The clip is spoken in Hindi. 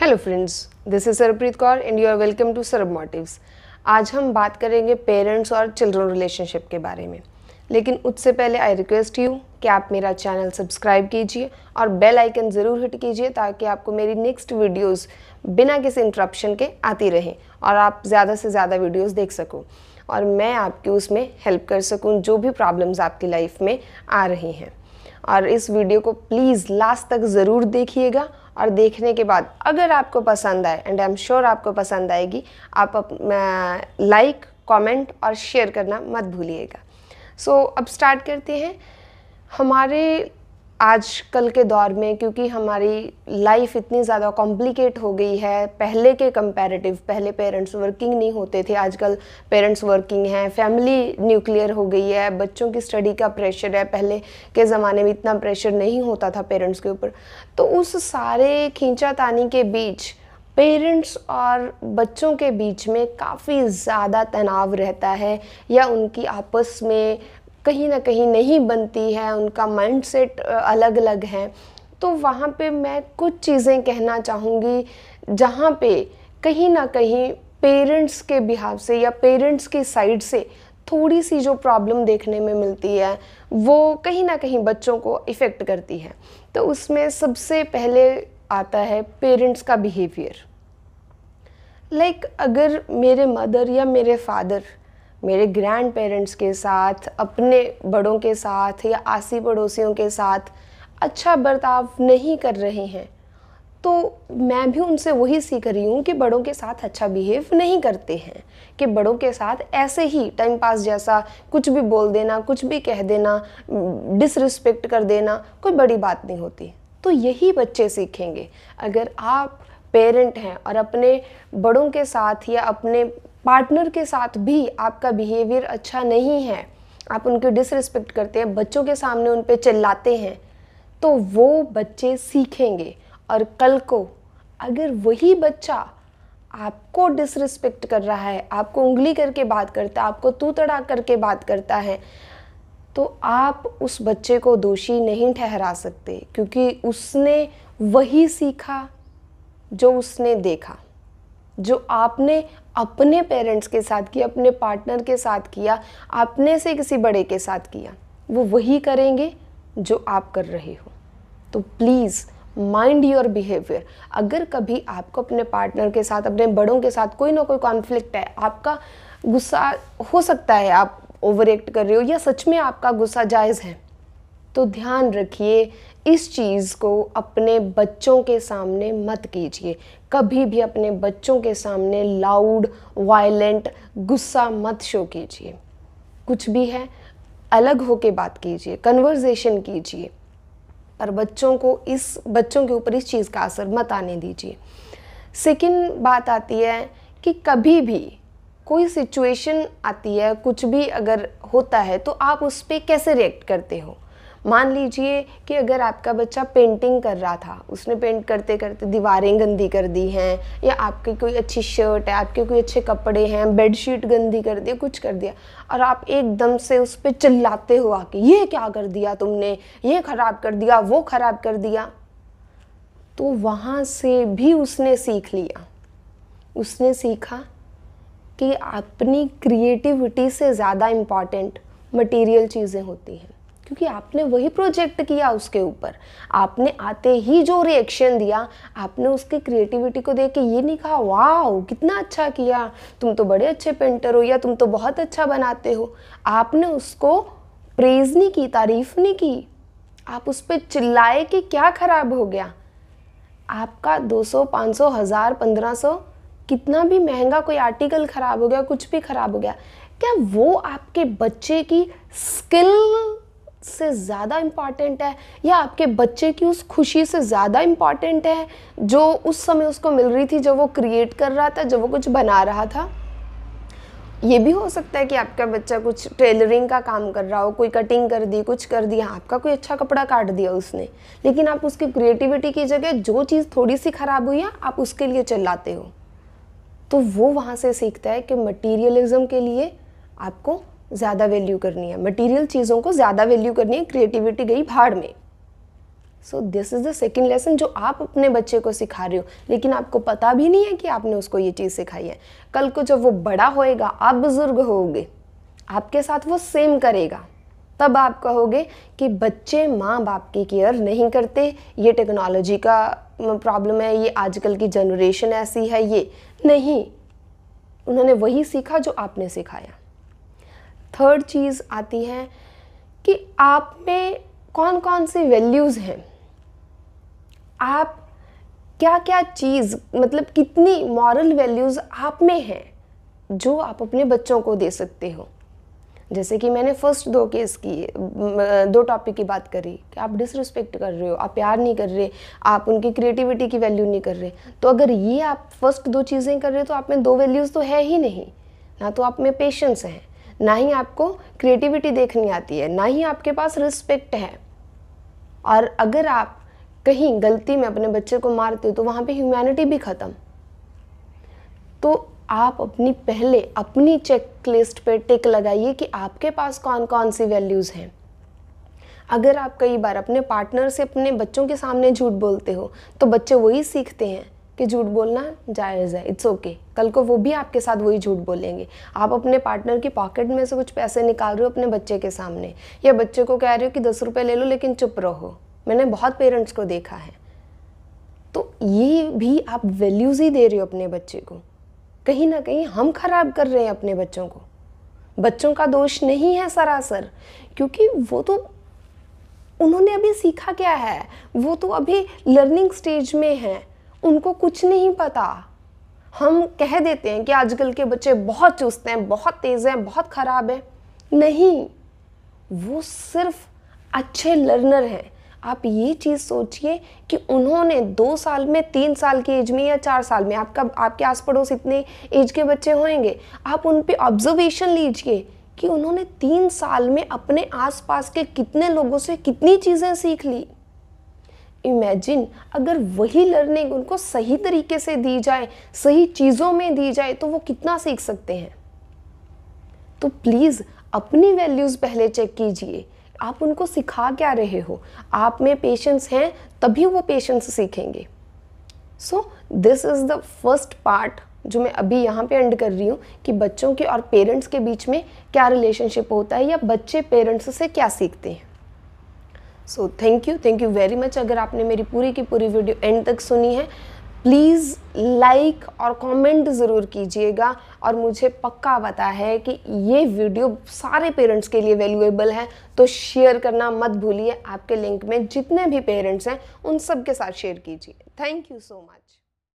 Hello friends this is Sarpreet Kaur and you are welcome to Sarab motives आज हम बात करेंगे पेरेंट्स और चिल्ड्रन रिलेशनशिप के बारे में लेकिन उससे पहले आई रिक्वेस्ट यू कि आप मेरा चैनल सब्सक्राइब कीजिए और बेल आइकन ज़रूर हिट कीजिए ताकि आपको मेरी नेक्स्ट वीडियोस बिना किसी इंटरप्शन के आती रहें और आप ज़्यादा से ज़्यादा वीडियोस देख सको और मैं आपकी उसमें हेल्प कर सकूँ जो भी प्रॉब्लम्स आपकी लाइफ में आ रही हैं और इस वीडियो को प्लीज़ लास्ट तक ज़रूर देखिएगा और देखने के बाद अगर आपको पसंद आए एंड आई एम श्योर आपको पसंद आएगी आप लाइक कमेंट और शेयर करना मत भूलिएगा सो so, अब स्टार्ट करते हैं हमारे आजकल के दौर में क्योंकि हमारी लाइफ इतनी ज़्यादा कॉम्प्लिकेट हो गई है पहले के कंपैरेटिव पहले पेरेंट्स वर्किंग नहीं होते थे आजकल पेरेंट्स वर्किंग हैं फैमिली न्यूक्लियर हो गई है बच्चों की स्टडी का प्रेशर है पहले के ज़माने में इतना प्रेशर नहीं होता था पेरेंट्स के ऊपर तो उस सारे खींचातानी के बीच पेरेंट्स और बच्चों के बीच में काफ़ी ज़्यादा तनाव रहता है या उनकी आपस में कहीं ना कहीं नहीं बनती है उनका माइंडसेट अलग अलग है तो वहाँ पे मैं कुछ चीज़ें कहना चाहूँगी जहाँ पे कहीं ना कहीं पेरेंट्स के बिहाव से या पेरेंट्स की साइड से थोड़ी सी जो प्रॉब्लम देखने में मिलती है वो कहीं ना कहीं बच्चों को इफ़ेक्ट करती है तो उसमें सबसे पहले आता है पेरेंट्स का बिहेवियर लाइक like, अगर मेरे मदर या मेरे फादर मेरे ग्रैंड पेरेंट्स के साथ अपने बड़ों के साथ या आसी पड़ोसियों के साथ अच्छा बर्ताव नहीं कर रहे हैं तो मैं भी उनसे वही सीख रही हूँ कि बड़ों के साथ अच्छा बिहेव नहीं करते हैं कि बड़ों के साथ ऐसे ही टाइम पास जैसा कुछ भी बोल देना कुछ भी कह देना डिसरिस्पेक्ट कर देना कोई बड़ी बात नहीं होती तो यही बच्चे सीखेंगे अगर आप पेरेंट हैं और अपने बड़ों के साथ या अपने पार्टनर के साथ भी आपका बिहेवियर अच्छा नहीं है आप उनके डिसरिस्पेक्ट करते हैं बच्चों के सामने उन पर चिल्लाते हैं तो वो बच्चे सीखेंगे और कल को अगर वही बच्चा आपको डिसरिस्पेक्ट कर रहा है आपको उंगली करके बात करता है आपको तू तड़ा करके बात करता है तो आप उस बच्चे को दोषी नहीं ठहरा सकते क्योंकि उसने वही सीखा जो उसने देखा जो आपने अपने पेरेंट्स के साथ किया अपने पार्टनर के साथ किया अपने से किसी बड़े के साथ किया वो वही करेंगे जो आप कर रहे हो तो प्लीज़ माइंड योर बिहेवियर अगर कभी आपको अपने पार्टनर के साथ अपने बड़ों के साथ कोई ना कोई कॉन्फ्लिक्ट है आपका गुस्सा हो सकता है आप ओवर एक्ट कर रहे हो या सच में आपका गुस्सा जायज़ है तो ध्यान रखिए इस चीज़ को अपने बच्चों के सामने मत कीजिए कभी भी अपने बच्चों के सामने लाउड वायलेंट गुस्सा मत शो कीजिए कुछ भी है अलग हो के बात कीजिए कन्वर्जेशन कीजिए पर बच्चों को इस बच्चों के ऊपर इस चीज़ का असर मत आने दीजिए सेकेंड बात आती है कि कभी भी कोई सिचुएशन आती है कुछ भी अगर होता है तो आप उस पर कैसे रिएक्ट करते हो मान लीजिए कि अगर आपका बच्चा पेंटिंग कर रहा था उसने पेंट करते करते दीवारें गंदी कर दी हैं या आपकी कोई अच्छी शर्ट है आपके कोई अच्छे कपड़े हैं बेडशीट गंदी कर दी कुछ कर दिया और आप एकदम से उस पर चिल्लाते हो आके ये क्या कर दिया तुमने ये ख़राब कर दिया वो ख़राब कर दिया तो वहाँ से भी उसने सीख लिया उसने सीखा कि अपनी क्रिएटिविटी से ज़्यादा इम्पॉर्टेंट मटेरियल चीज़ें होती हैं क्योंकि आपने वही प्रोजेक्ट किया उसके ऊपर आपने आते ही जो रिएक्शन दिया आपने उसकी क्रिएटिविटी को देख के ये नहीं कहा वाह कितना अच्छा किया तुम तो बड़े अच्छे पेंटर हो या तुम तो बहुत अच्छा बनाते हो आपने उसको प्रेज नहीं की तारीफ नहीं की आप उस पर चिल्लाए कि क्या खराब हो गया आपका 200, 500, हज़ार पंद्रह सौ कितना भी महंगा कोई आर्टिकल ख़राब हो गया कुछ भी ख़राब हो गया क्या वो आपके बच्चे की स्किल से ज़्यादा इम्पॉर्टेंट है या आपके बच्चे की उस खुशी से ज़्यादा इम्पॉर्टेंट है जो उस समय उसको मिल रही थी जब वो क्रिएट कर रहा था जब वो कुछ बना रहा था ये भी हो सकता है कि आपका बच्चा कुछ टेलरिंग का काम कर रहा हो कोई कटिंग कर दी कुछ कर दिया आपका कोई अच्छा कपड़ा काट दिया उसने लेकिन आप उसकी क्रिएटिविटी की जगह जो चीज़ थोड़ी सी ख़राब हुई है आप उसके लिए चिल्लाते हो तो वो वहाँ से सीखता है कि मटीरियलिज्म के लिए आपको ज़्यादा वैल्यू करनी है मटेरियल चीज़ों को ज़्यादा वैल्यू करनी है क्रिएटिविटी गई भाड़ में so this is the second lesson जो आप अपने बच्चे को सिखा रहे हो लेकिन आपको पता भी नहीं है कि आपने उसको ये चीज़ सिखाई है कल को जब वो बड़ा होएगा आप बुज़ुर्ग होगे आपके साथ वो सेम करेगा तब आप कहोगे कि बच्चे माँ बाप की केयर नहीं करते ये टेक्नोलॉजी का प्रॉब्लम है ये आजकल की जनरेशन ऐसी है ये नहीं उन्होंने वही सीखा जो आपने सिखाया थर्ड चीज़ आती है कि आप में कौन कौन सी वैल्यूज़ हैं आप क्या क्या चीज़ मतलब कितनी मॉरल वैल्यूज़ आप में हैं जो आप अपने बच्चों को दे सकते हो जैसे कि मैंने फर्स्ट दो केस की दो टॉपिक की बात करी कि आप डिसरिस्पेक्ट कर रहे हो आप प्यार नहीं कर रहे आप उनकी क्रिएटिविटी की वैल्यू नहीं कर रहे तो अगर ये आप फर्स्ट दो चीज़ें कर रहे हो तो आप में दो वैल्यूज़ तो है ही नहीं ना तो आप में पेशेंस हैं ना ही आपको क्रिएटिविटी देखनी आती है ना ही आपके पास रिस्पेक्ट है और अगर आप कहीं गलती में अपने बच्चे को मारते हो तो वहाँ पे ह्यूमैनिटी भी ख़त्म तो आप अपनी पहले अपनी चेक लिस्ट पर टिक लगाइए कि आपके पास कौन कौन सी वैल्यूज़ हैं अगर आप कई बार अपने पार्टनर से अपने बच्चों के सामने झूठ बोलते हो तो बच्चे वही सीखते हैं कि झूठ बोलना जायज़ है इट्स ओके okay. कल को वो भी आपके साथ वही झूठ बोलेंगे आप अपने पार्टनर की पॉकेट में से कुछ पैसे निकाल रहे हो अपने बच्चे के सामने या बच्चे को कह रहे हो कि दस रुपये ले लो लेकिन चुप रहो मैंने बहुत पेरेंट्स को देखा है तो ये भी आप वैल्यूज़ ही दे रहे हो अपने बच्चे को कहीं ना कहीं हम खराब कर रहे हैं अपने बच्चों को बच्चों का दोष नहीं है सरासर क्योंकि वो तो उन्होंने अभी सीखा क्या है वो तो अभी लर्निंग स्टेज में है उनको कुछ नहीं पता हम कह देते हैं कि आजकल के बच्चे बहुत चुस्त हैं बहुत तेज़ हैं बहुत ख़राब हैं नहीं वो सिर्फ अच्छे लर्नर हैं आप ये चीज़ सोचिए कि उन्होंने दो साल में तीन साल की एज में या चार साल में आपका आपके आस पड़ोस इतने एज के बच्चे होंगे आप उन पर ऑब्जर्वेशन लीजिए कि उन्होंने तीन साल में अपने आसपास के कितने लोगों से कितनी चीज़ें सीख ली इमेजिन अगर वही लर्निंग उनको सही तरीके से दी जाए सही चीज़ों में दी जाए तो वो कितना सीख सकते हैं तो प्लीज़ अपनी वैल्यूज़ पहले चेक कीजिए आप उनको सिखा क्या रहे हो आप में पेशेंस हैं तभी वो पेशेंस सीखेंगे so this is the first part जो मैं अभी यहाँ पे एंड कर रही हूँ कि बच्चों के और पेरेंट्स के बीच में क्या रिलेशनशिप होता है या बच्चे पेरेंट्स से क्या सीखते हैं so thank you thank you very much अगर आपने मेरी पूरी की पूरी वीडियो एंड तक सुनी है प्लीज़ लाइक और कमेंट ज़रूर कीजिएगा और मुझे पक्का पता है कि ये वीडियो सारे पेरेंट्स के लिए वैल्यूएबल है तो शेयर करना मत भूलिए आपके लिंक में जितने भी पेरेंट्स हैं उन सब के साथ शेयर कीजिए थैंक यू सो मच